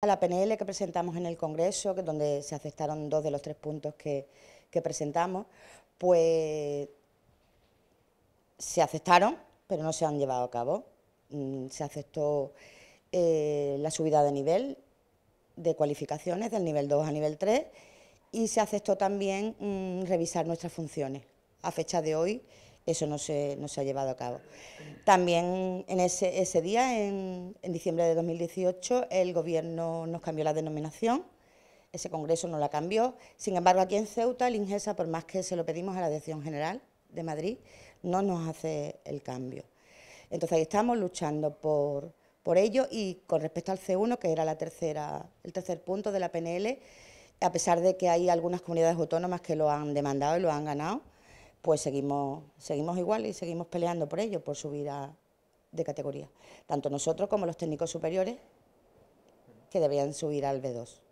A la PNL que presentamos en el Congreso, que donde se aceptaron dos de los tres puntos que, presentamos, pues se aceptaron, pero no se han llevado a cabo. Mm, se aceptó eh, la subida de nivel de cualificaciones del nivel 2 a nivel 3 y se aceptó también mm, revisar nuestras funciones. A fecha de hoy eso no se, ha llevado a cabo. También en ese, día, en, diciembre de 2018, el Gobierno nos cambió la denominación. Ese Congreso no la cambió. Sin embargo, aquí en Ceuta, el INGESA, por más que se lo pedimos a la Dirección General de Madrid, no nos hace el cambio. Entonces ahí estamos luchando por, ello y con respecto al C1, que era el tercer punto de la PNL, a pesar de que hay algunas comunidades autónomas que lo han demandado y lo han ganado, pues seguimos, seguimos igual y seguimos peleando por ello, por subir a, de categoría. Tanto nosotros como los técnicos superiores que debían subir al B2.